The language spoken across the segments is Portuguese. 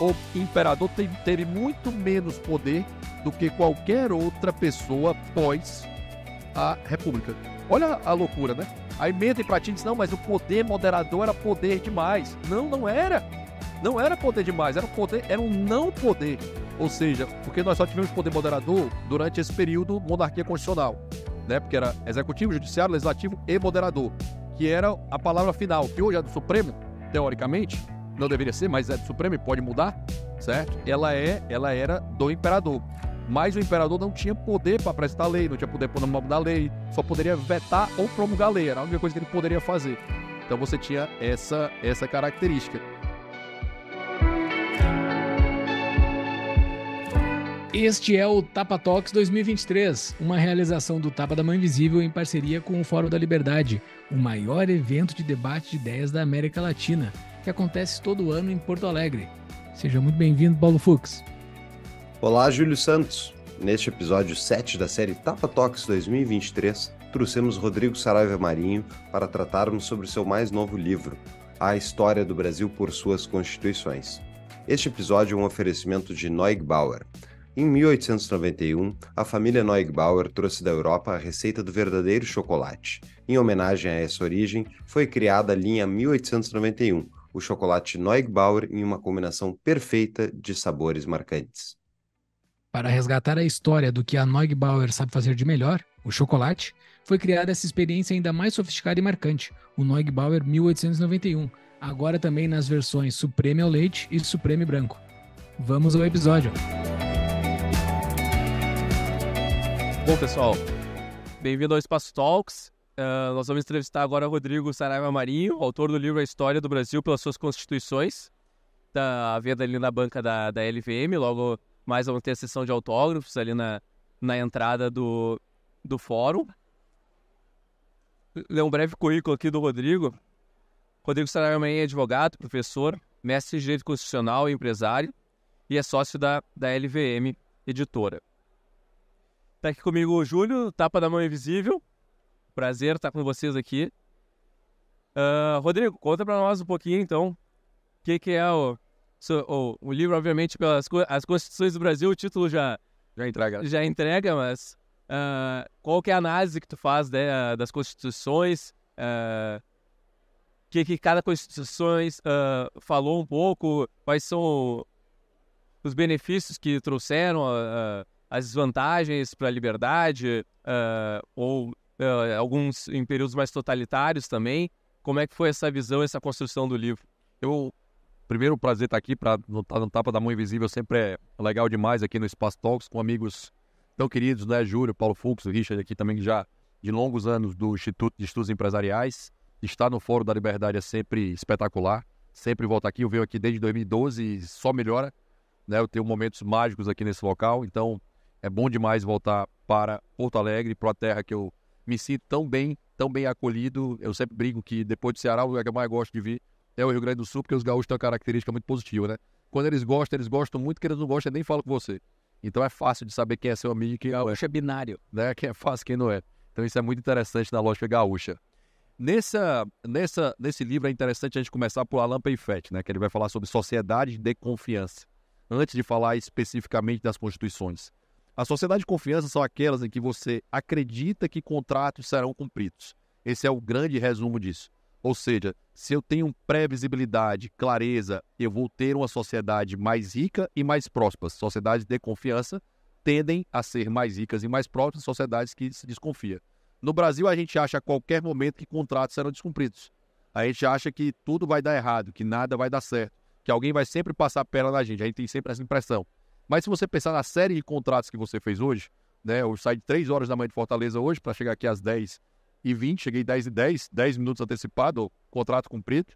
o imperador tem, teve muito menos poder do que qualquer outra pessoa pós a República. Olha a loucura, né? Aí mentem e ti diz, não, mas o poder moderador era poder demais. Não, não era. Não era poder demais, era poder, era um não poder. Ou seja, porque nós só tivemos poder moderador durante esse período monarquia constitucional, né? Porque era executivo, judiciário, legislativo e moderador, que era a palavra final, que hoje é do Supremo, teoricamente, não deveria ser, mas é do Supremo e pode mudar, certo? Ela é, ela era do imperador. Mas o imperador não tinha poder para prestar lei, não tinha poder para promulgar lei, só poderia vetar ou promulgar lei, era a única coisa que ele poderia fazer. Então você tinha essa essa característica. Este é o Tapa Talks 2023, uma realização do Tapa da Mãe Invisível em parceria com o Fórum da Liberdade, o maior evento de debate de ideias da América Latina que acontece todo ano em Porto Alegre. Seja muito bem-vindo, Paulo Fux. Olá, Júlio Santos. Neste episódio 7 da série Tapa Talks 2023, trouxemos Rodrigo Saraiva Marinho para tratarmos sobre seu mais novo livro, A História do Brasil por Suas Constituições. Este episódio é um oferecimento de Neugbauer. Em 1891, a família Neugbauer trouxe da Europa a receita do verdadeiro chocolate. Em homenagem a essa origem, foi criada a linha 1891, o chocolate Neugbauer em uma combinação perfeita de sabores marcantes. Para resgatar a história do que a Neugbauer sabe fazer de melhor, o chocolate, foi criada essa experiência ainda mais sofisticada e marcante, o Neugbauer 1891, agora também nas versões Supreme ao leite e Supreme branco. Vamos ao episódio. Bom, pessoal, bem-vindo ao Espaço Talks. Uh, nós vamos entrevistar agora Rodrigo Saraiva Marinho, autor do livro A História do Brasil pelas Suas Constituições. Está à venda ali na banca da, da LVM. Logo mais vamos ter a sessão de autógrafos ali na, na entrada do, do fórum. Ler um breve currículo aqui do Rodrigo. Rodrigo Saraiva Marinho é advogado, professor, mestre em Direito Constitucional e empresário e é sócio da, da LVM Editora. Está aqui comigo o Júlio, tapa da mão invisível. Prazer estar com vocês aqui. Uh, Rodrigo, conta para nós um pouquinho, então, o que, que, é o, so, o, o, livro, obviamente, pelas as Constituições do Brasil, o título já, já entrega, né? já entrega mas uh, qual que é a análise que tu faz né, ah, das Constituições, o uh, que, que, cada Constituição falou um pouco, quais são os benefícios que trouxeram, as desvantagens para a liberdade, ou uh, alguns em períodos mais totalitários também. Como é que foi essa visão, essa construção do livro? Eu primeiro prazer estar tá aqui para no, tá no tapa da mão invisível sempre é legal demais aqui no Espaço Talks com amigos tão queridos, né? Júlio, Paulo Fux, o Richard aqui também já de longos anos do Instituto de Estudos Empresariais. Estar no Fórum da Liberdade é sempre espetacular. Sempre volto aqui, eu venho aqui desde 2012 e só melhora. Né? Eu tenho momentos mágicos aqui nesse local, então é bom demais voltar para Porto Alegre, para a terra que eu me sinto tão bem, tão bem acolhido. Eu sempre brinco que depois do Ceará, o lugar que eu mais gosto de vir é o Rio Grande do Sul, porque os gaúchos têm uma característica muito positiva, né? Quando eles gostam, eles gostam muito, quem eles não gostam, nem falam com você. Então é fácil de saber quem é seu amigo e quem não é. é binário. Né? Quem é fácil quem não é. Então isso é muito interessante na lógica gaúcha. Nessa, nessa, nesse livro é interessante a gente começar por Alain Peifet, né? que ele vai falar sobre sociedades de confiança, antes de falar especificamente das constituições. A sociedade de confiança são aquelas em que você acredita que contratos serão cumpridos. Esse é o grande resumo disso. Ou seja, se eu tenho previsibilidade, clareza, eu vou ter uma sociedade mais rica e mais próspera. Sociedades de confiança tendem a ser mais ricas e mais prósperas, sociedades que se desconfiam. No Brasil, a gente acha a qualquer momento que contratos serão descumpridos. A gente acha que tudo vai dar errado, que nada vai dar certo, que alguém vai sempre passar a perna na gente. A gente tem sempre essa impressão. Mas se você pensar na série de contratos que você fez hoje, né? Eu saí de 3 horas da manhã de Fortaleza hoje para chegar aqui às 10 e 20, cheguei 10 e 10, 10 minutos antecipado, contrato cumprido.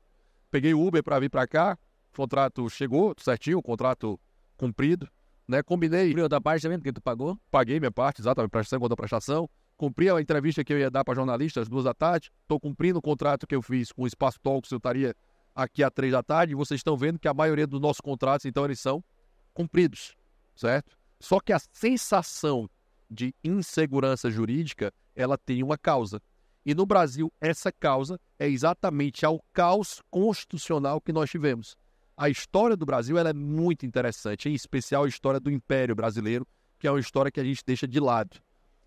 Peguei Uber para vir para cá, contrato chegou certinho, contrato cumprido, né? Combinei. Cumpriu da parte também, porque tu pagou? Paguei minha parte, exatamente, prestação contra prestação. Cumpri a entrevista que eu ia dar para jornalistas às duas da tarde. Estou cumprindo o contrato que eu fiz com o Espaço Talks, eu estaria aqui às três da tarde. E vocês estão vendo que a maioria dos nossos contratos, então, eles são cumpridos certo? Só que a sensação de insegurança jurídica, ela tem uma causa. E no Brasil, essa causa é exatamente ao caos constitucional que nós tivemos. A história do Brasil é muito interessante, em especial a história do Império Brasileiro, que é uma história que a gente deixa de lado.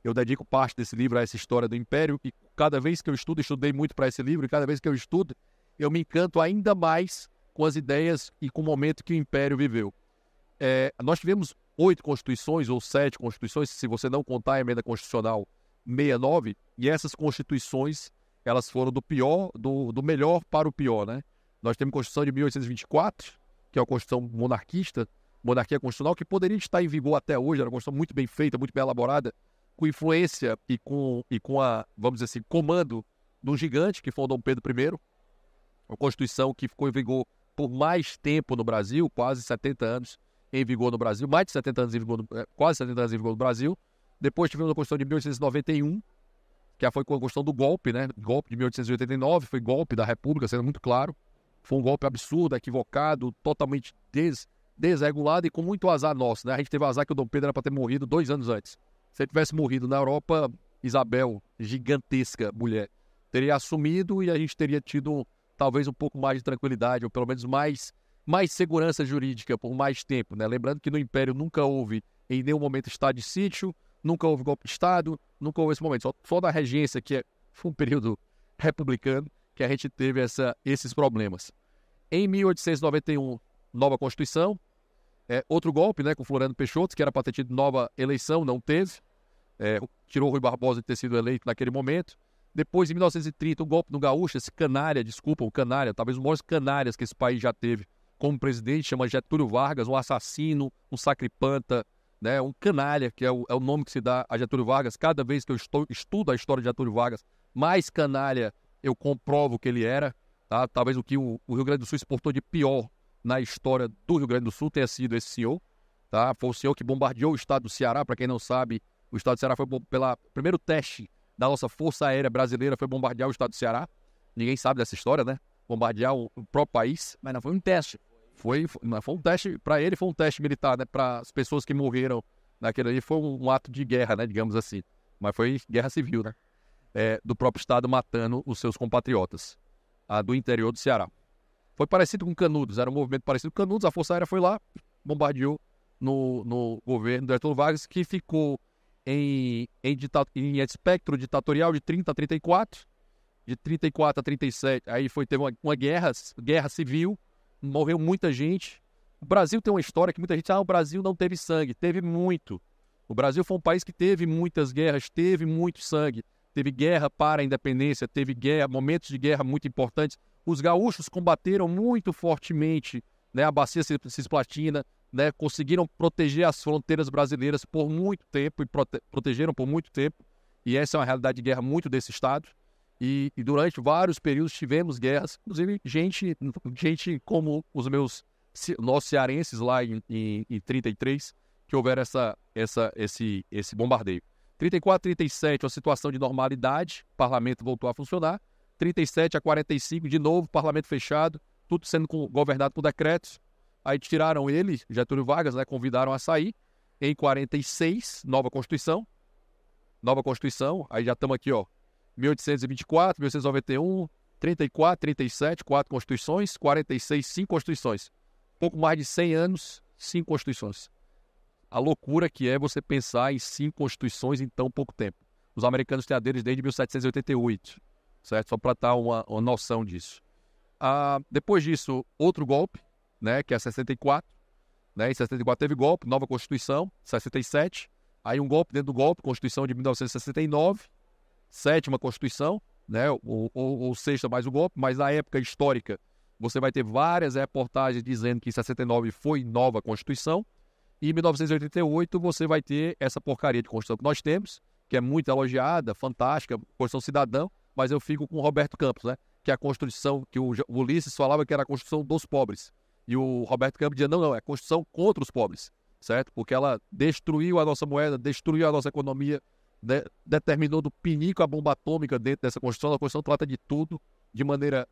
Eu dedico parte desse livro a essa história do Império, e cada vez que eu estudo, estudei muito para esse livro, e cada vez que eu estudo, eu me encanto ainda mais com as ideias e com o momento que o Império viveu. É, nós tivemos oito constituições ou sete constituições, se você não contar a emenda constitucional 69, e essas constituições elas foram do pior, do, do melhor para o pior, né? Nós temos a Constituição de 1824, que é uma Constituição monarquista, monarquia constitucional, que poderia estar em vigor até hoje, era uma Constituição muito bem feita, muito bem elaborada, com influência e com, e com a, vamos dizer assim, comando de um gigante, que foi o Dom Pedro I, uma Constituição que ficou em vigor por mais tempo no Brasil, quase 70 anos, em vigor no Brasil, mais de 70 anos em vigor, no, é, quase 70 anos em vigor no Brasil. Depois tivemos a Constituição de 1891, que foi com a Constituição do golpe, né? Golpe de 1889, foi golpe da República, sendo muito claro. Foi um golpe absurdo, equivocado, totalmente des, desregulado e com muito azar nosso, né? A gente teve azar que o Dom Pedro era para ter morrido dois anos antes. Se ele tivesse morrido na Europa, Isabel, gigantesca mulher, teria assumido e a gente teria tido talvez um pouco mais de tranquilidade, ou pelo menos mais mais segurança jurídica por mais tempo. Né? Lembrando que no Império nunca houve, em nenhum momento, estado de sítio, nunca houve golpe de Estado, nunca houve esse momento. Só, só na regência, que é, foi um período republicano, que a gente teve essa, esses problemas. Em 1891, nova Constituição, é, outro golpe né, com Floriano Peixoto, que era para ter tido nova eleição, não teve. É, tirou Rui Barbosa de ter sido eleito naquele momento. Depois, em 1930, o um golpe no Gaúcho, esse Canária, desculpa, o Canária, talvez os maiores Canárias que esse país já teve, como presidente, chama Getúlio Vargas, um assassino, um sacripanta, né, um canalha, que é o, é o nome que se dá a Getúlio Vargas. Cada vez que eu estou, estudo a história de Getúlio Vargas, mais canalha eu comprovo que ele era. Tá? Talvez o que o, o Rio Grande do Sul exportou de pior na história do Rio Grande do Sul tenha sido esse senhor. Tá? Foi o senhor que bombardeou o estado do Ceará, para quem não sabe, o estado do Ceará foi pela primeiro teste da nossa Força Aérea Brasileira foi bombardear o estado do Ceará. Ninguém sabe dessa história, né? bombardear o, o próprio país, mas não foi um teste. Foi, foi não foi um teste, para ele foi um teste militar, né? Para as pessoas que morreram naquele ali foi um, um, ato de guerra, né? Digamos assim. Mas foi guerra civil, né? É, do próprio Estado matando os seus compatriotas, a do interior do Ceará. Foi parecido com Canudos, era um movimento parecido com Canudos, a Força Aérea foi lá, bombardeou no, no governo do Getúlio Vargas, que ficou em, em, em espectro ditatorial de 30 a 34, de 34 a 37, aí foi teve uma, uma guerra, guerra civil, morreu muita gente. O Brasil tem uma história que muita gente, ah, o Brasil não teve sangue, teve muito. O Brasil foi um país que teve muitas guerras, teve muito sangue, teve guerra para a independência, teve guerra, momentos de guerra muito importantes. Os gaúchos combateram muito fortemente, né, a bacia cisplatina, né, conseguiram proteger as fronteiras brasileiras por muito tempo e prote protegeram por muito tempo. E essa é uma realidade de guerra muito desse estado. E, e, durante vários períodos tivemos guerras, inclusive gente, gente como os meus nós cearenses lá em, em, em 33, que houveram essa, essa, esse, esse bombardeio. 34 37, uma situação de normalidade, o parlamento voltou a funcionar. 37 a 45, de novo, parlamento fechado, tudo sendo governado por decretos. Aí tiraram ele, Getúlio Vargas, né, convidaram a sair. Em 46, nova Constituição. Nova Constituição, aí já estamos aqui, ó, 1824, 1891, 34, 37, 4 constituições, 46, 5 constituições. Pouco mais de 100 anos, 5 constituições. A loucura que é você pensar em 5 constituições em tão pouco tempo. Os americanos têm a deles desde 1788, certo? Só para dar uma, uma, noção disso. Ah, depois disso, outro golpe, né, que é 64. Né, em 64 teve golpe, nova Constituição, 67. Aí um golpe dentro do golpe, Constituição de 1969 sétima Constituição, né, ou, ou, ou sexta mais o golpe, mas na época histórica você vai ter várias reportagens dizendo que 69 foi nova Constituição, e em 1988 você vai ter essa porcaria de Constituição que nós temos, que é muito elogiada, fantástica, Constituição Cidadã, mas eu fico com o Roberto Campos, né? Que é a Constituição, que o Ulisses falava que era a Constituição dos pobres. E o Roberto Campos dizia, não, não, é a Constituição contra os pobres, certo? Porque ela destruiu a nossa moeda, destruiu a nossa economia, né, determinou do pinico a bomba atômica dentro dessa Constituição. A Constituição trata de tudo de maneira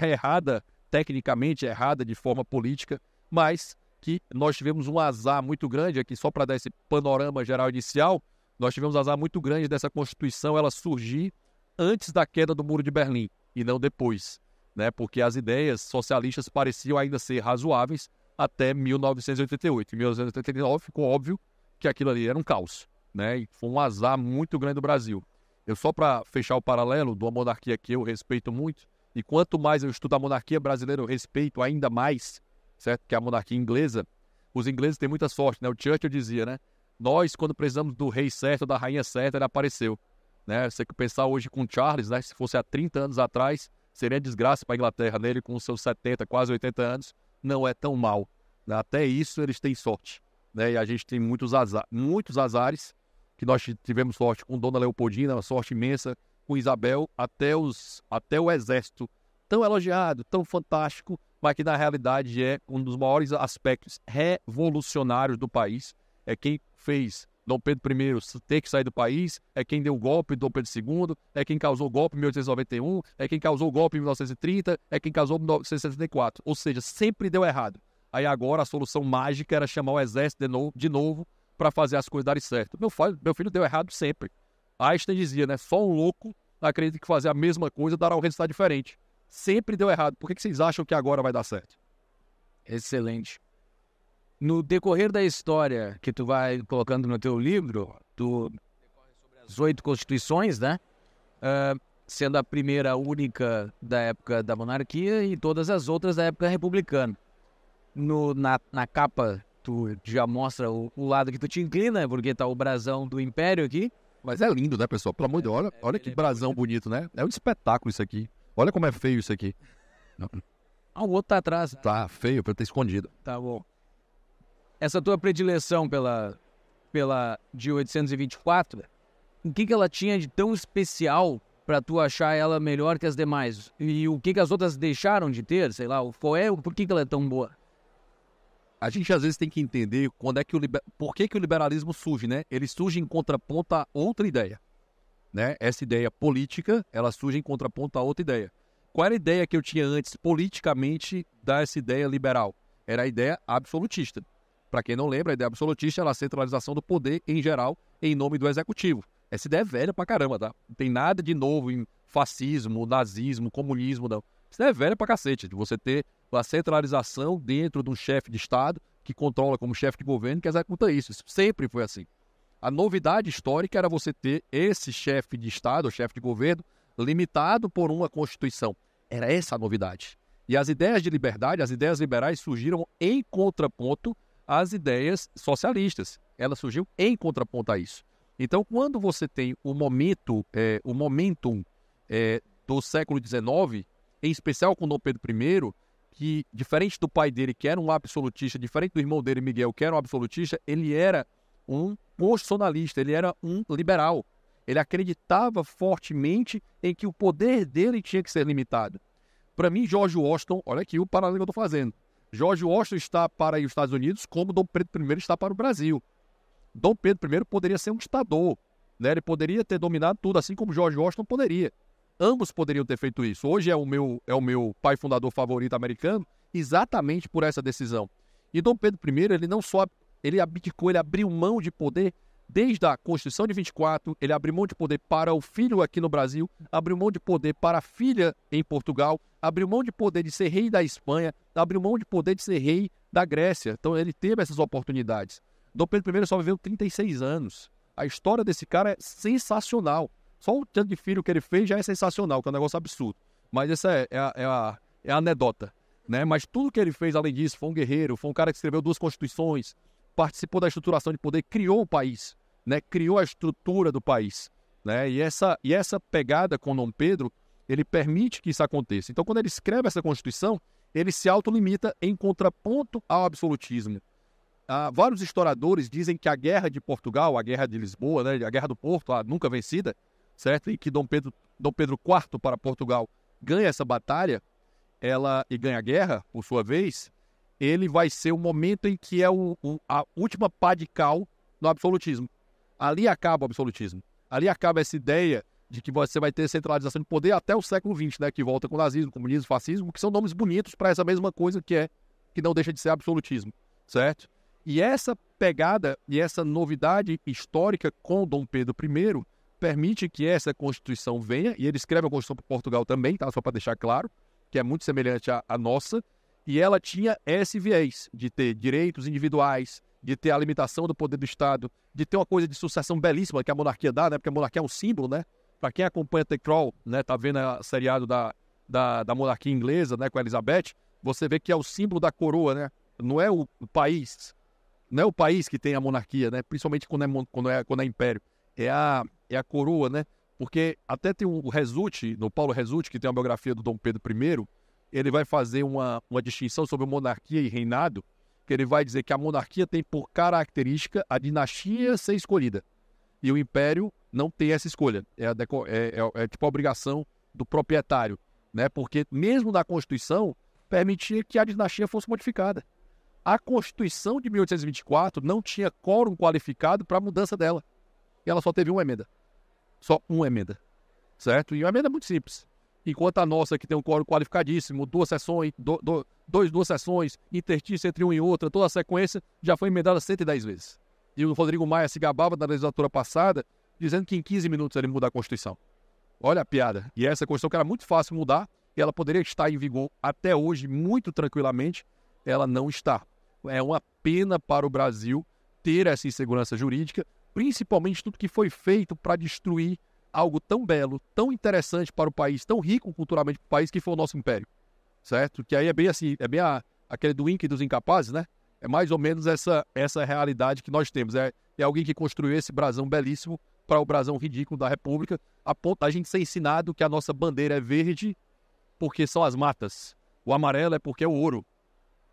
errada, tecnicamente errada, de forma política, mas que nós tivemos um azar muito grande aqui, só para dar esse panorama geral inicial, nós tivemos um azar muito grande dessa Constituição ela surgir antes da queda do Muro de Berlim e não depois, né? porque as ideias socialistas pareciam ainda ser razoáveis até 1988. Em 1989 ficou óbvio que aquilo ali era um caos né? E foi um azar muito grande do Brasil. Eu só para fechar o paralelo de uma monarquia que eu respeito muito, e quanto mais eu estudo a monarquia brasileira, eu respeito ainda mais, certo? Que a monarquia inglesa. Os ingleses têm muita sorte, né? O Churchill dizia, né? Nós, quando precisamos do rei certo, da rainha certa, ele apareceu. Né? Você que pensar hoje com Charles, né? Se fosse há 30 anos atrás, seria desgraça para a Inglaterra nele com seus 70, quase 80 anos. Não é tão mal. Né? Até isso eles têm sorte. Né? E a gente tem muitos, azar, muitos azares que nós tivemos sorte com Dona Leopoldina, uma sorte imensa, com Isabel, até, os, até o Exército. Tão elogiado, tão fantástico, mas que na realidade é um dos maiores aspectos revolucionários do país. É quem fez Dom Pedro I ter que sair do país, é quem deu o golpe Dom Pedro II, é quem causou o golpe em 1891, é quem causou o golpe em 1930, é quem causou em 1964. Ou seja, sempre deu errado. Aí agora a solução mágica era chamar o exército de novo, de novo para fazer as coisas darem certo. Meu, filho, meu filho deu errado sempre. Einstein dizia, né? Só um louco acredita que fazer a mesma coisa dará um resultado diferente. Sempre deu errado. Por que, que vocês acham que agora vai dar certo? Excelente. No decorrer da história que tu vai colocando no teu livro, tu as oito constituições, né? Uh, sendo a primeira única da época da monarquia e todas as outras da época republicana. No, na, na capa tu já mostra o, o, lado que tu te inclina, porque tá o brasão do Império aqui. Mas é lindo, né, pessoal? Pelo amor de Deus, olha, é, olha é que brasão bonito. né? É um espetáculo isso aqui. Olha como é feio isso aqui. Ah, o outro tá atrás. Tá feio, pra ter escondido. Tá bom. Essa tua predileção pela, pela de 824, o que, que ela tinha de tão especial para tu achar ela melhor que as demais? E o que, que as outras deixaram de ter? Sei lá, qual é, por que, que ela é tão boa? a gente às vezes tem que entender quando é que o liber... por que, que o liberalismo surge, né? Ele surge em contraponto a outra ideia, né? Essa ideia política, ela surge em contraponto a outra ideia. Qual era a ideia que eu tinha antes politicamente dessa ideia liberal? Era a ideia absolutista. Para quem não lembra, a ideia absolutista era é a centralização do poder em geral em nome do executivo. Essa ideia é velha pra caramba, tá? Não tem nada de novo em fascismo, nazismo, comunismo, não. Isso é velho pra cacete, de você ter a centralização dentro de um chefe de Estado que controla como chefe de governo que executa isso. Isso sempre foi assim. A novidade histórica era você ter esse chefe de Estado, ou chefe de governo, limitado por uma Constituição. Era essa a novidade. E as ideias de liberdade, as ideias liberais surgiram em contraponto às ideias socialistas. Ela surgiu em contraponto a isso. Então, quando você tem o momento, é, o momentum é, do século XIX, em especial com Dom Pedro I, que diferente do pai dele, que era um absolutista, diferente do irmão dele, Miguel, que era um absolutista, ele era um constitucionalista, ele era um liberal. Ele acreditava fortemente em que o poder dele tinha que ser limitado. Para mim, George Washington, olha aqui o paralelo que eu estou fazendo. George Washington está para os Estados Unidos como Dom Pedro I está para o Brasil. Dom Pedro I poderia ser um ditador, né? ele poderia ter dominado tudo, assim como George Washington poderia. Ambos poderiam ter feito isso. Hoje é o meu, é o meu pai fundador favorito americano, exatamente por essa decisão. E Dom Pedro I, ele não só ele abdicou, ele abriu mão de poder desde a Constituição de 24, ele abriu mão de poder para o filho aqui no Brasil, abriu mão de poder para a filha em Portugal, abriu mão de poder de ser rei da Espanha, abriu mão de poder de ser rei da Grécia. Então ele teve essas oportunidades. Dom Pedro I só viveu 36 anos. A história desse cara é sensacional. Só o tanto de filho que ele fez já é sensacional, que é um negócio absurdo. Mas essa é, é, a, é, a, é a anedota. Né? Mas tudo que ele fez além disso, foi um guerreiro, foi um cara que escreveu duas constituições, participou da estruturação de poder, criou o país, né? criou a estrutura do país. Né? E, essa, e essa pegada com Dom Pedro, ele permite que isso aconteça. Então, quando ele escreve essa Constituição, ele se autolimita em contraponto ao absolutismo. Ah, vários historiadores dizem que a Guerra de Portugal, a Guerra de Lisboa, né? a Guerra do Porto, a nunca vencida, certo? E que Dom Pedro, Dom Pedro IV para Portugal ganha essa batalha, ela e ganha a guerra, por sua vez, ele vai ser o momento em que é o, o, a última pá de cal no absolutismo. Ali acaba o absolutismo. Ali acaba essa ideia de que você vai ter centralização de poder até o século XX, né? Que volta com o nazismo, comunismo, fascismo, que são nomes bonitos para essa mesma coisa que é que não deixa de ser absolutismo, certo? E essa pegada e essa novidade histórica com Dom Pedro I permite que essa Constituição venha, e ele escreve a Constituição para Portugal também, tá? só para deixar claro, que é muito semelhante à, à nossa, e ela tinha esse viés de ter direitos individuais, de ter a limitação do poder do Estado, de ter uma coisa de sucessão belíssima que a monarquia dá, né? Porque a monarquia é um símbolo, né? Para quem acompanha The Crown, né? Tá vendo a seriado da, da, da, monarquia inglesa, né? Com a Elizabeth, você vê que é o símbolo da coroa, né? Não é o país, não é o país que tem a monarquia, né? Principalmente quando é, quando é, quando é império. É a, é a coroa, né? Porque até tem o Resulte, no Paulo Resulte, que tem a biografia do Dom Pedro I, ele vai fazer uma, uma distinção sobre monarquia e reinado, que ele vai dizer que a monarquia tem por característica a dinastia ser escolhida. E o império não tem essa escolha. É, a deco, é, é, é tipo a obrigação do proprietário. Né? Porque mesmo na Constituição permitia que a dinastia fosse modificada. A Constituição de 1824 não tinha quórum qualificado para a mudança dela. E ela só teve uma emenda. Só uma emenda. Certo? E uma emenda é muito simples. Enquanto a nossa, que tem um quórum qualificadíssimo, duas sessões, do, do, dois, duas sessões, interstício entre uma e outra, toda a sequência já foi emendada 110 vezes. E o Rodrigo Maia se gabava da legislatura passada, dizendo que em 15 minutos ele muda a Constituição. Olha a piada. E essa Constituição que era muito fácil mudar, e ela poderia estar em vigor até hoje muito tranquilamente, ela não está. É uma pena para o Brasil ter essa insegurança jurídica, principalmente tudo que foi feito para destruir algo tão belo, tão interessante para o país, tão rico culturalmente para o país, que foi o nosso império, certo? Que aí é bem assim, é bem a, aquele do Inca e dos Incapazes, né? É mais ou menos essa, essa realidade que nós temos. É, é alguém que construiu esse brasão belíssimo para o brasão ridículo da República, a ponto da gente ser ensinado que a nossa bandeira é verde porque são as matas, o amarelo é porque é o ouro.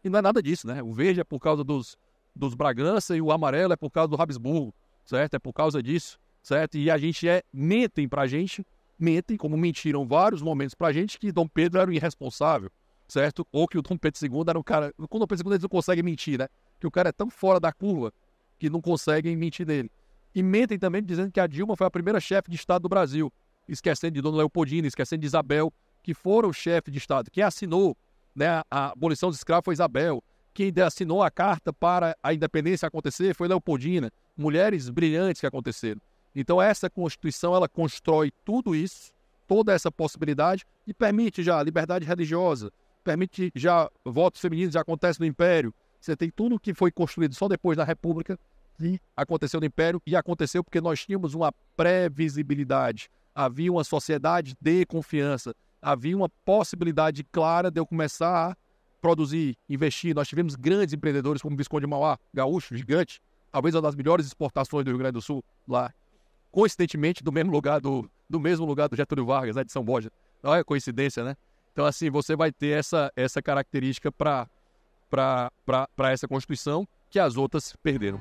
E não é nada disso, né? O verde é por causa dos, dos Bragança e o amarelo é por causa do Habsburgo certo? É por causa disso, certo? E a gente é, mentem pra gente, mentem, como mentiram vários momentos pra gente, que Dom Pedro era o irresponsável, certo? Ou que o Dom Pedro II era um cara. quando o Dom Pedro II eles não conseguem mentir, né? Que o cara é tão fora da curva que não conseguem mentir dele. E mentem também dizendo que a Dilma foi a primeira chefe de Estado do Brasil, esquecendo de Dona Leopoldina, esquecendo de Isabel, que foram chefe de Estado. Quem assinou né, a abolição dos escravos foi Isabel. Quem assinou a carta para a independência acontecer foi Leopoldina, mulheres brilhantes que aconteceram. Então essa Constituição ela constrói tudo isso, toda essa possibilidade e permite já liberdade religiosa, permite já votos femininos já acontece no Império. Você tem tudo que foi construído só depois da República que aconteceu no Império e aconteceu porque nós tínhamos uma previsibilidade, havia uma sociedade de confiança, havia uma possibilidade clara de eu começar a produzir, investir. Nós tivemos grandes empreendedores como o Visconde Mauá, gaúcho, gigante, talvez uma das melhores exportações do Rio Grande do Sul, lá, coincidentemente, do mesmo lugar do, do mesmo lugar do Getúlio Vargas, né, de São Borja. Não é coincidência, né? Então, assim, você vai ter essa, essa característica para essa Constituição que as outras perderam.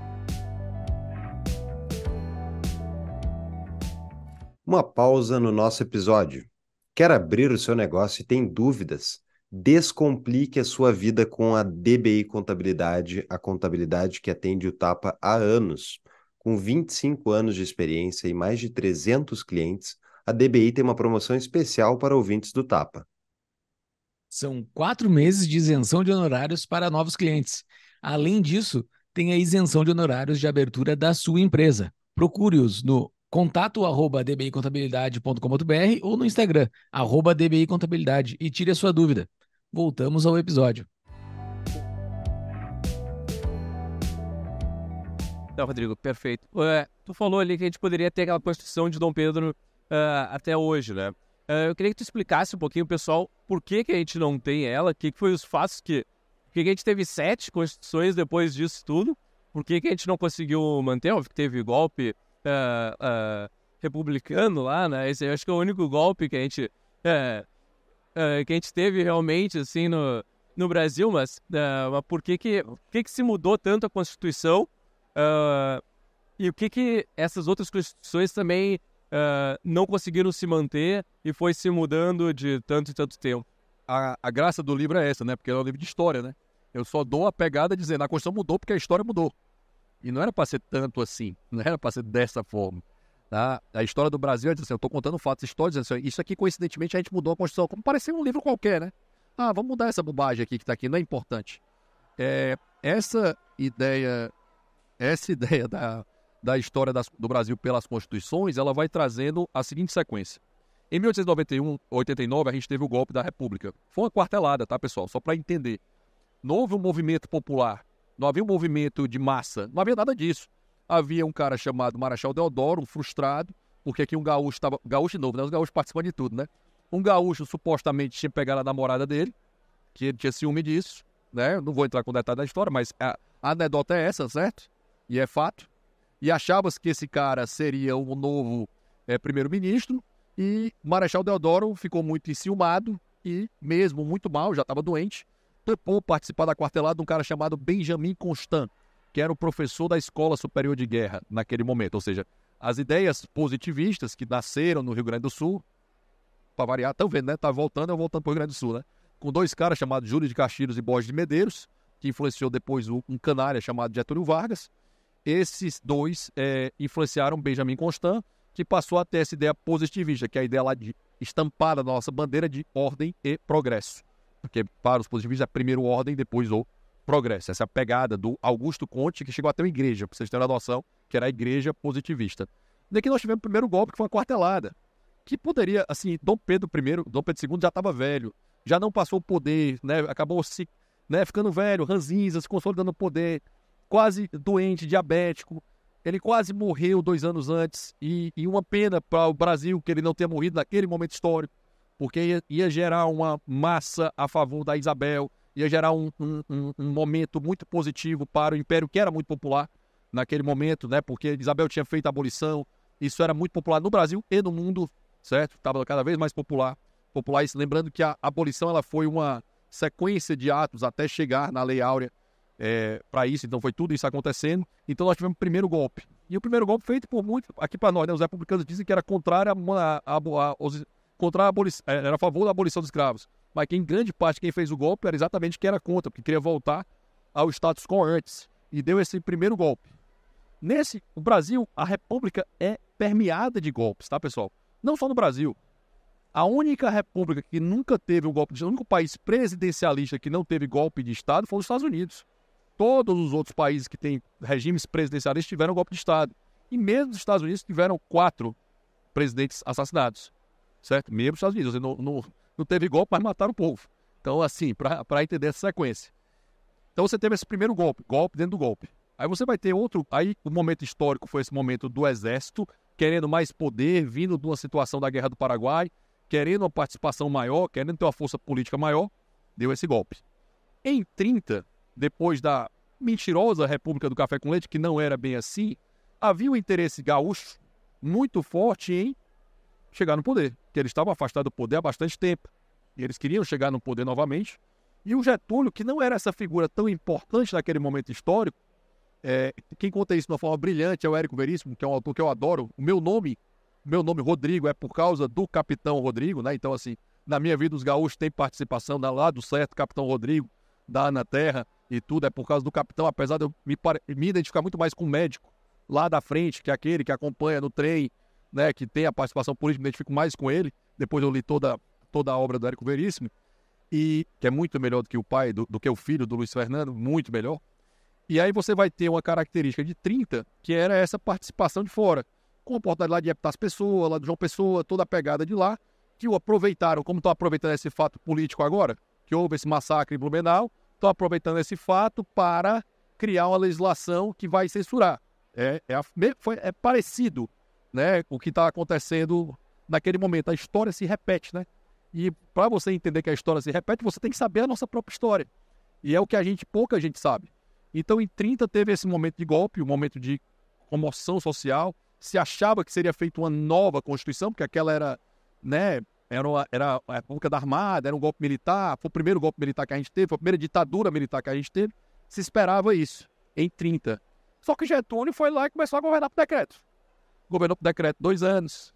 Uma pausa no nosso episódio. Quer abrir o seu negócio e tem dúvidas? Descomplique a sua vida com a DBI Contabilidade, a contabilidade que atende o Tapa há anos. Com 25 anos de experiência e mais de 300 clientes, a DBI tem uma promoção especial para ouvintes do Tapa. São quatro meses de isenção de honorários para novos clientes. Além disso, tem a isenção de honorários de abertura da sua empresa. Procure-os no contato arroba dbicontabilidade.com.br ou no Instagram, arroba dbicontabilidade e tire a sua dúvida. Voltamos ao episódio. Não, Rodrigo, perfeito. Uh, tu falou ali que a gente poderia ter aquela construção de Dom Pedro uh, até hoje, né? Uh, eu queria que tu explicasse um pouquinho, pessoal, por que, que a gente não tem ela, o que, que foi os fatos que... Por que, que a gente teve sete constituições depois disso tudo? Por que, que a gente não conseguiu manter? Óbvio que teve golpe, uh, uh, republicano lá, né? Esse acho que é o único golpe que a gente é, que a gente teve realmente assim no, no Brasil, mas, mas por que que, por que que se mudou tanto a Constituição e o que que essas outras constituições também não conseguiram se manter e foi se mudando de tanto e tanto tempo? A, a graça do livro é essa, né? Porque é um livro de história, né? Eu só dou a pegada dizendo a Constituição mudou porque a história mudou. E não era para ser tanto assim, não era para ser dessa forma. Tá? A história do Brasil, é assim, eu estou contando fatos históricos, assim, isso aqui coincidentemente a gente mudou a Constituição, como parecia um livro qualquer, né? Ah, vamos mudar essa bobagem aqui que está aqui, não é importante. É, essa ideia, essa ideia da, da história das, do Brasil pelas constituições, ela vai trazendo a seguinte sequência. Em 1891, 89, a gente teve o golpe da República. Foi uma quartelada, tá, pessoal? Só para entender. Não houve um movimento popular não havia um movimento de massa, não havia nada disso. Havia um cara chamado Marechal Deodoro, um frustrado, porque aqui um gaúcho estava. Gaúcho de novo, né? Os gaúchos participam de tudo, né? Um gaúcho supostamente tinha pegado a namorada dele, que ele tinha ciúme disso, né? Não vou entrar com detalhe da história, mas a, a anedota é essa, certo? E é fato. E achava-se que esse cara seria o novo é, primeiro-ministro, e Marechal Deodoro ficou muito enciumado e, mesmo muito mal, já estava doente, topou participar da quartelada de um cara chamado Benjamin Constant, que era o professor da Escola Superior de Guerra naquele momento. Ou seja, as ideias positivistas que nasceram no Rio Grande do Sul, para variar, estão vendo, né? Tá voltando, eu voltando para o Rio Grande do Sul, né? Com dois caras chamados Júlio de Castilhos e Borges de Medeiros, que influenciou depois um canária chamado Getúlio Vargas. Esses dois é, influenciaram Benjamin Constant, que passou a ter essa ideia positivista, que é a ideia lá de estampada na nossa bandeira de ordem e progresso porque para os positivistas é primeiro ordem, depois o progresso. Essa é a pegada do Augusto Conte, que chegou até uma igreja, para vocês terem uma noção, que era a igreja positivista. Daqui nós tivemos o primeiro golpe, que foi uma quartelada, que poderia, assim, Dom Pedro I, Dom Pedro II já estava velho, já não passou o poder, né, acabou se, né, ficando velho, ranzinza, se consolidando o poder, quase doente, diabético, ele quase morreu dois anos antes e, e uma pena para o Brasil que ele não tenha morrido naquele momento histórico porque ia, ia gerar uma massa a favor da Isabel, ia gerar um, um, um, um, momento muito positivo para o Império, que era muito popular naquele momento, né? Porque Isabel tinha feito a abolição, isso era muito popular no Brasil e no mundo, certo? Estava cada vez mais popular, popular isso. Lembrando que a abolição ela foi uma sequência de atos até chegar na Lei Áurea é, para isso, então foi tudo isso acontecendo. Então nós tivemos o primeiro golpe. E o primeiro golpe feito por muito, aqui para nós, né? Os republicanos dizem que era contrário a, a, a, aos, contra a abolição, é, era a favor da abolição dos escravos. Mas que em grande parte quem fez o golpe era exatamente quem era contra, porque queria voltar ao status quo antes. E deu esse primeiro golpe. Nesse, o Brasil, a República é permeada de golpes, tá, pessoal? Não só no Brasil. A única república que nunca teve um golpe de Estado, o único país presidencialista que não teve golpe de Estado foi os Estados Unidos. Todos os outros países que têm regimes presidencialistas tiveram golpe de Estado. E mesmo os Estados Unidos tiveram quatro presidentes assassinados certo? Mesmo nos Estados Unidos, não, não, não teve golpe, mas mataram o povo. Então, assim, para entender essa sequência. Então, você teve esse primeiro golpe, golpe dentro do golpe. Aí você vai ter outro. Aí o momento histórico foi esse momento do exército querendo mais poder, vindo de uma situação da Guerra do Paraguai, querendo uma participação maior, querendo ter uma força política maior, deu esse golpe. Em 30, depois da mentirosa República do Café com Leite, que não era bem assim, havia um interesse gaúcho muito forte em chegar no poder, que eles estavam afastados do poder há bastante tempo. E eles queriam chegar no poder novamente. E o Getúlio, que não era essa figura tão importante naquele momento histórico, é, quem conta isso de uma forma brilhante é o Érico Veríssimo, que é um autor que eu adoro. O meu nome, meu nome Rodrigo, é por causa do Capitão Rodrigo, né? Então, assim, na minha vida os gaúchos têm participação lá do certo, Capitão Rodrigo, da Ana Terra e tudo, é por causa do capitão, apesar de eu me, me identificar muito mais com o médico lá da frente, que é aquele que acompanha no trem né, que tem a participação política, me identifico mais com ele. Depois eu li toda, toda a obra do Érico Veríssimo, e que é muito melhor do que o pai, do, do que o filho do Luiz Fernando, muito melhor. E aí você vai ter uma característica de 30, que era essa participação de fora, com a oportunidade lá de deputar as pessoas, lá do João Pessoa, toda a pegada de lá, que o aproveitaram, como estão aproveitando esse fato político agora, que houve esse massacre em Blumenau, estão aproveitando esse fato para criar uma legislação que vai censurar. É, é, a, foi, é parecido né, o que está acontecendo naquele momento. A história se repete, né? E para você entender que a história se repete, você tem que saber a nossa própria história. E é o que a gente, pouca gente sabe. Então, em 30 teve esse momento de golpe, um momento de comoção social. Se achava que seria feita uma nova Constituição, porque aquela era, né, era, uma, era a época da Armada, era um golpe militar, foi o primeiro golpe militar que a gente teve, foi a primeira ditadura militar que a gente teve. Se esperava isso, em 30. Só que Getúlio foi lá e começou a governar por decreto governou por decreto dois anos.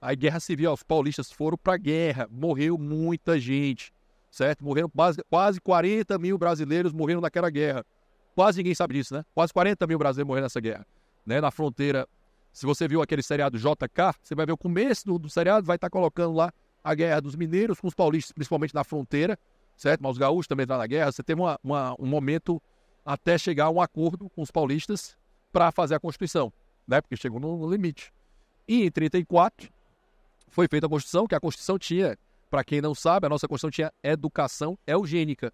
Aí guerra civil, os paulistas foram para guerra, morreu muita gente, certo? Morreram quase, quase 40 mil brasileiros morreram naquela guerra. Quase ninguém sabe disso, né? Quase 40 mil brasileiros morreram nessa guerra, né? Na fronteira. Se você viu aquele seriado JK, você vai ver o começo do, do seriado, vai estar tá colocando lá a guerra dos mineiros com os paulistas, principalmente na fronteira, certo? Mas os gaúchos também entraram tá na guerra. Você teve uma, uma, um momento até chegar a um acordo com os paulistas para fazer a Constituição né? Porque chegou no limite. E em 34 foi feita a Constituição, que a Constituição tinha, para quem não sabe, a nossa Constituição tinha educação eugênica.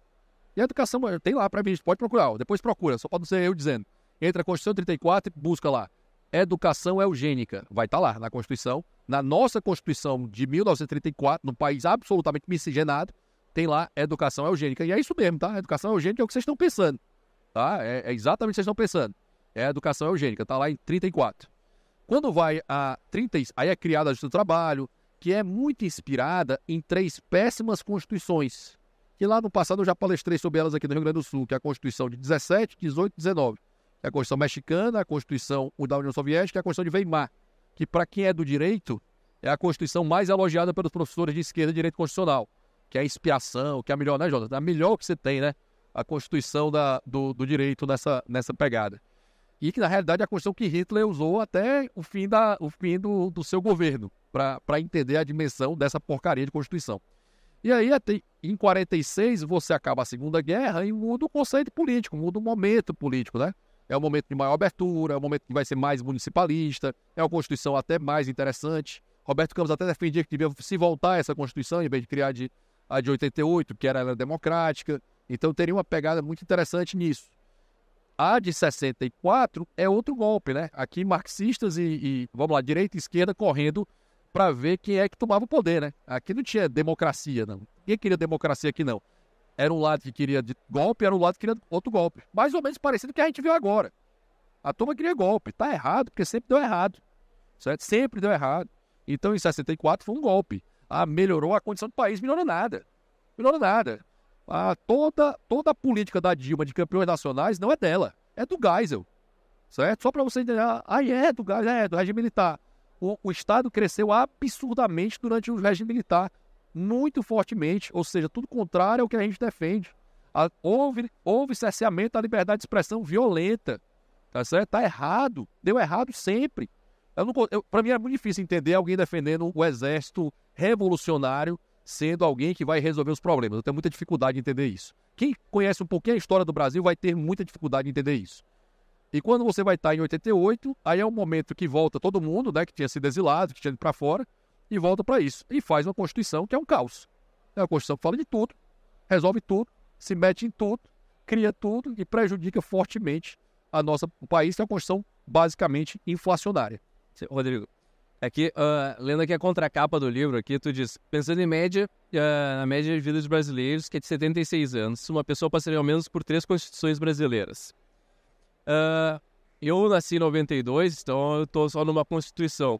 E a educação eh, tem lá para mim, pode procurar, depois procura, só pode ser eu dizendo. Entra a Constituição 34 e busca lá. Educação eugênica. Vai estar tá lá na Constituição. Na nossa Constituição de 1934, num país absolutamente miscigenado, tem lá educação eugênica. E é isso mesmo, tá? Educação eugênica é o que vocês estão pensando. Tá? É, é exatamente o que vocês estão pensando é a educação eugênica, está lá em 34. Quando vai a 30, aí é criada a Justiça do Trabalho, que é muito inspirada em três péssimas constituições, que lá no passado eu já palestrei sobre elas aqui no Rio Grande do Sul, que é a Constituição de 17, 18 e 19, é a Constituição mexicana, a Constituição da União Soviética e a Constituição de Weimar, que para quem é do direito, é a Constituição mais elogiada pelos professores de esquerda de direito constitucional, que é a inspiração, que é a melhor, né, Jota? A melhor que você tem, né? A Constituição da, do, do direito nessa, nessa pegada e que na realidade é a questão que Hitler usou até o fim, da, o fim do, do seu governo, para entender a dimensão dessa porcaria de Constituição. E aí, em 46, você acaba a Segunda Guerra e muda o conceito político, muda o momento político, né? É um momento de maior abertura, é um momento que vai ser mais municipalista, é uma Constituição até mais interessante. Roberto Campos até defendia que devia se voltar essa Constituição, em vez de criar de, a de 88, que era, era democrática. Então teria uma pegada muito interessante nisso. A de 64 é outro golpe, né? Aqui marxistas e, e vamos lá, direita e esquerda correndo para ver quem é que tomava o poder, né? Aqui não tinha democracia, não. Quem queria democracia aqui não? Era um lado que queria golpe, era um lado que queria outro golpe. Mais ou menos parecido com o que a gente viu agora. A turma queria golpe. Tá errado, porque sempre deu errado. Certo? Sempre deu errado. Então, em 64 foi um golpe. Ah, melhorou a condição do país, melhorou nada. Melhorou nada a toda, toda a política da Dilma de campeões nacionais não é dela, é do Geisel. Certo? Só para você entender, ah, ah, é do Geisel, é do regime militar. O, o Estado cresceu absurdamente durante o regime militar, muito fortemente, ou seja, tudo contrário ao que a gente defende. A, ah, houve, houve cerceamento da liberdade de expressão violenta, tá certo? Tá errado, deu errado sempre. Eu não, eu, pra mim é muito difícil entender alguém defendendo o exército revolucionário sendo alguém que vai resolver os problemas. Eu tenho muita dificuldade em entender isso. Quem conhece um pouquinho a história do Brasil vai ter muita dificuldade em entender isso. E quando você vai estar em 88, aí é um momento que volta todo mundo, né, que tinha sido exilado, que tinha ido para fora, e volta para isso. E faz uma Constituição que é um caos. É uma Constituição que fala de tudo, resolve tudo, se mete em tudo, cria tudo e prejudica fortemente a nossa, o país, que é uma Constituição basicamente inflacionária. Rodrigo, Aqui, é uh, ah, lendo aqui a contracapa do livro, aqui tu diz, pensando em média, uh, na média de vida dos brasileiros, que é de 76 anos, uma pessoa passaria ao menos por três constituições brasileiras. Uh, eu nasci em 92, então eu estou só numa constituição.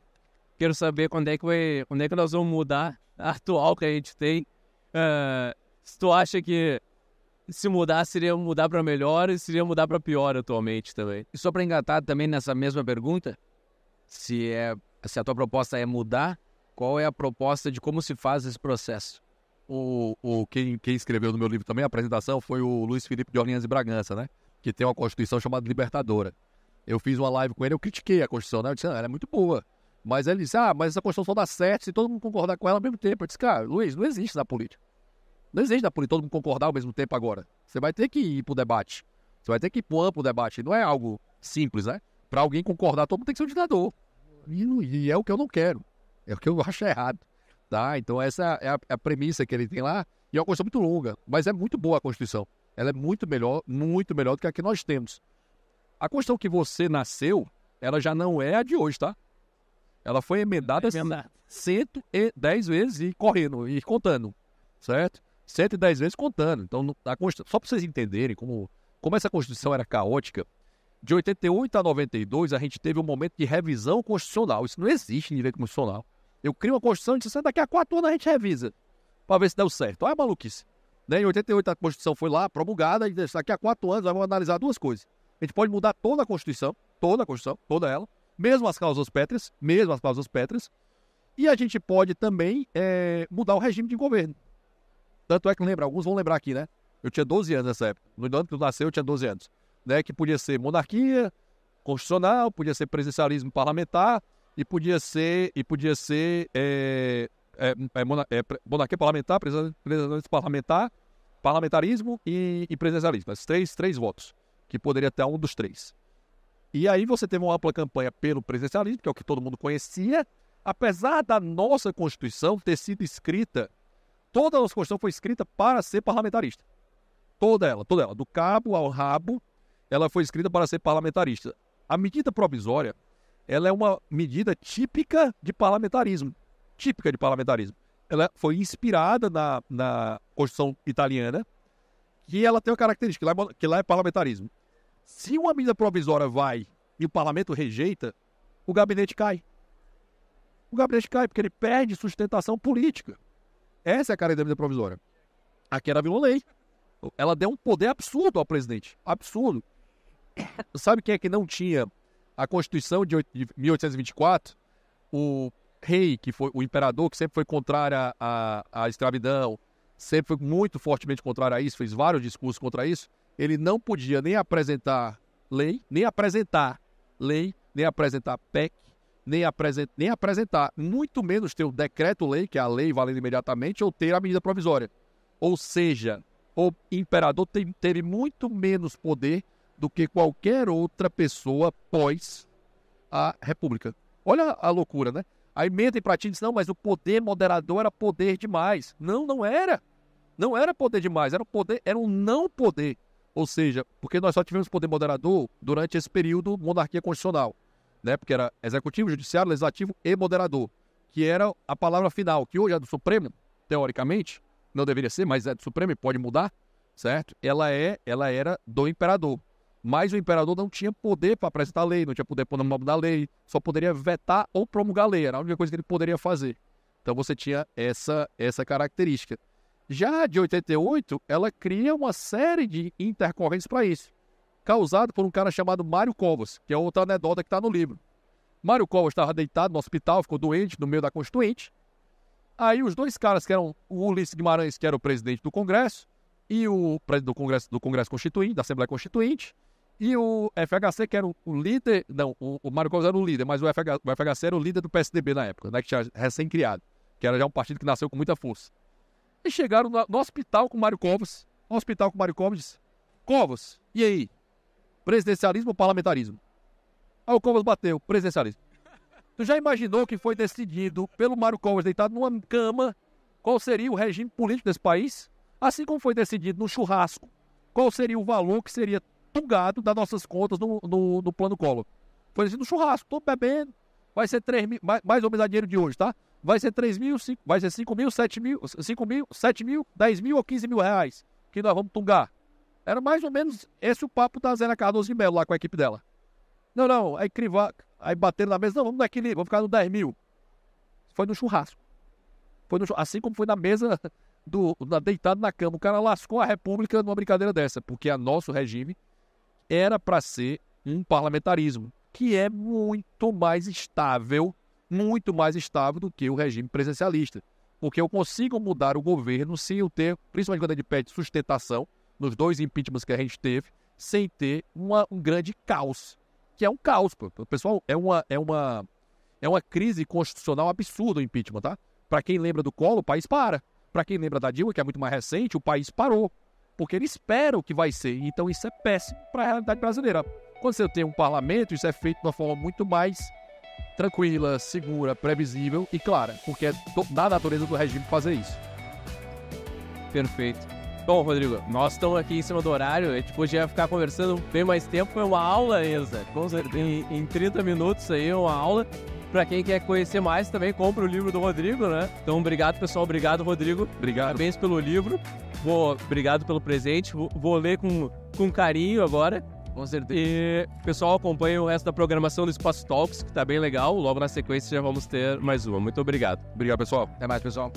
Quero saber quando é que, vai, quando é que nós vamos mudar a atual que a gente tem. Uh, se tu acha que se mudar, seria mudar para melhor e seria mudar para pior atualmente também. E só para engatar também nessa mesma pergunta, se é se a tua proposta é mudar, qual é a proposta de como se faz esse processo? O, o quem, quem escreveu no meu livro também a apresentação foi o Luiz Felipe de Orleans e Bragança, né? Que tem uma constituição chamada Libertadora. Eu fiz uma live com ele, eu critiquei a constituição, né? Eu disse, ah, ela é muito boa. Mas ele disse, ah, mas essa constituição dá certo se todo mundo concordar com ela ao mesmo tempo. Eu disse, cara, Luiz, não existe na política. Não existe na política todo mundo concordar ao mesmo tempo agora. Você vai ter que ir pro debate. Você vai ter que ir pro amplo debate. Não é algo simples, né? Para alguém concordar, todo mundo tem que ser um ditador. E, é o que eu não quero. É o que eu acho errado. Tá? Então, essa é a, é a premissa que ele tem lá. E é uma coisa muito longa, mas é muito boa a Constituição. Ela é muito melhor, muito melhor do que a que nós temos. A Constituição que você nasceu, ela já não é a de hoje, tá? Ela foi emendada, é 110 vezes e correndo e contando, certo? 110 vezes contando. Então, a Constituição, só para vocês entenderem como, como essa Constituição era caótica, de 88 a 92, a gente teve um momento de revisão constitucional. Isso não existe em direito constitucional. Eu crio uma Constituição e disse, daqui a quatro anos a gente revisa, para ver se deu certo. Olha ah, a é maluquice. Né? Em 88 a Constituição foi lá promulgada, e disse, daqui a quatro anos vamos analisar duas coisas. A gente pode mudar toda a Constituição, toda a Constituição, toda ela, mesmo as causas pétreas, mesmo as causas pétreas, e a gente pode também é, mudar o regime de governo. Tanto é que lembra, alguns vão lembrar aqui, né? Eu tinha 12 anos nessa época. No ano que eu nasci, eu tinha 12 anos né, que podia ser monarquia constitucional, podia ser presidencialismo parlamentar e podia ser e podia ser é, é, é, monarquia parlamentar, presidencialismo parlamentar, parlamentarismo e, e presidencialismo. Esses três, três votos que poderia ter um dos três. E aí você teve uma ampla campanha pelo presidencialismo, que é o que todo mundo conhecia, apesar da nossa Constituição ter sido escrita, toda a nossa Constituição foi escrita para ser parlamentarista. Toda ela, toda ela, do cabo ao rabo, ela foi escrita para ser parlamentarista. A medida provisória, ela é uma medida típica de parlamentarismo. Típica de parlamentarismo. Ela foi inspirada na, na Constituição italiana, que ela tem uma característica, que lá, é, que lá é parlamentarismo. Se uma medida provisória vai e o parlamento rejeita, o gabinete cai. O gabinete cai porque ele perde sustentação política. Essa é a cara da medida provisória. Aqui era uma lei. Ela deu um poder absurdo ao presidente. Absurdo. Sabe quem é que não tinha a Constituição de 1824? O rei, que foi o imperador, que sempre foi contrário à, à escravidão, sempre foi muito fortemente contrário a isso, fez vários discursos contra isso. Ele não podia nem apresentar lei, nem apresentar lei, nem apresentar PEC, nem, apresent nem apresentar, muito menos ter o decreto-lei, que é a lei valendo imediatamente, ou ter a medida provisória. Ou seja, o imperador tem, muito menos poder do que qualquer outra pessoa pós a República. Olha a loucura, né? Aí mentem para ti e dizem, não, mas o poder moderador era poder demais. Não, não era. Não era poder demais, era um poder, era um não poder. Ou seja, porque nós só tivemos poder moderador durante esse período monarquia constitucional, né? Porque era executivo, judiciário, legislativo e moderador, que era a palavra final, que hoje é do Supremo, teoricamente, não deveria ser, mas é do Supremo e pode mudar, certo? Ela é, ela era do imperador. Mas o imperador não tinha poder para apresentar lei, não tinha poder para nome da lei, só poderia vetar ou promulgar a lei, era a única coisa que ele poderia fazer. Então você tinha essa, essa característica. Já de 88, ela cria uma série de intercorrentes para isso, causado por um cara chamado Mário Covas, que é outra anedota que está no livro. Mário Covas estava deitado no hospital, ficou doente no meio da Constituinte. Aí os dois caras, que eram o Ulisses Guimarães, que era o presidente do Congresso, e o presidente do Congresso, do Congresso Constituinte, da Assembleia Constituinte, e o FHC, que era o, líder, não, o, o Mário Covas era o líder, mas o, FH, o FHC era o líder do PSDB na época, né, que tinha recém-criado, que era já um partido que nasceu com muita força. E chegaram no, no hospital com o Mário Covas, no hospital com o Mário Covas, Covas, e aí? Presidencialismo ou parlamentarismo? Aí o Covas bateu, presidencialismo. Tu já imaginou que foi decidido pelo Mário Covas deitado numa cama qual seria o regime político desse país? Assim como foi decidido no churrasco, qual seria o valor que seria tugado das nossas contas no, no, no plano Collor. Foi assim no churrasco, tô bebendo, vai ser 3 mil, mais, mais ou menos a dinheiro de hoje, tá? Vai ser 3 mil, 5, vai ser 5 mil, 7 mil, 5 mil, 7 mil, 10 mil ou 15 mil reais que nós vamos tungar. Era mais ou menos esse o papo da Zena Cardoso de Melo lá com a equipe dela. Não, não, aí crivar, aí bateram na mesa, não, vamos naquele, vamos ficar no 10 mil. Foi no churrasco. Foi no, assim como foi na mesa do, na, deitado na cama. O cara lascou a República numa brincadeira dessa, porque é nosso regime era para ser um parlamentarismo, que é muito mais estável, muito mais estável do que o regime presencialista. Porque eu consigo mudar o governo sem eu ter, principalmente quando a gente pede sustentação, nos dois impeachments que a gente teve, sem ter uma, um grande caos. Que é um caos, pô. pessoal, é uma, é, uma, é uma crise constitucional absurda o impeachment, tá? Para quem lembra do colo, o país para. Para quem lembra da Dilma, que é muito mais recente, o país parou porque ele espera o que vai ser. Então isso é péssimo para a realidade brasileira. Quando você tem um parlamento, isso é feito de uma forma muito mais tranquila, segura, previsível e clara, porque é da natureza do regime fazer isso. Perfeito. Bom, Rodrigo, nós estamos aqui em cima do horário, a gente podia ficar conversando bem mais tempo, foi uma aula, Enza, em, em 30 minutos aí, uma aula. Para quem quer conhecer mais também, compra o livro do Rodrigo, né? Então, obrigado, pessoal, obrigado, Rodrigo. Obrigado. Parabéns pelo livro. Vou, obrigado pelo presente. Vou, vou ler com, com carinho agora. Com certeza. E pessoal, acompanha o resto da programação do Espaço Talks, que tá bem legal. Logo na sequência já vamos ter mais uma. Muito obrigado. Obrigado, pessoal. Até mais, pessoal.